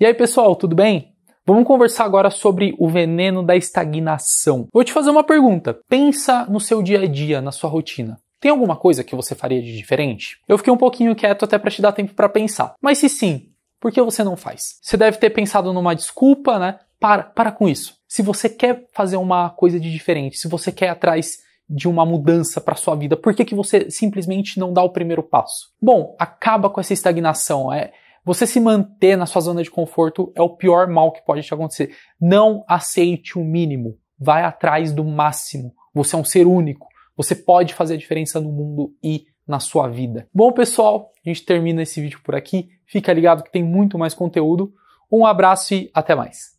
E aí, pessoal, tudo bem? Vamos conversar agora sobre o veneno da estagnação. Vou te fazer uma pergunta. Pensa no seu dia a dia, na sua rotina. Tem alguma coisa que você faria de diferente? Eu fiquei um pouquinho quieto até para te dar tempo para pensar. Mas se sim, por que você não faz? Você deve ter pensado numa desculpa, né? Para, para com isso. Se você quer fazer uma coisa de diferente, se você quer ir atrás de uma mudança para sua vida? Por que, que você simplesmente não dá o primeiro passo? Bom, acaba com essa estagnação. É, você se manter na sua zona de conforto é o pior mal que pode te acontecer. Não aceite o mínimo. Vai atrás do máximo. Você é um ser único. Você pode fazer a diferença no mundo e na sua vida. Bom, pessoal, a gente termina esse vídeo por aqui. Fica ligado que tem muito mais conteúdo. Um abraço e até mais.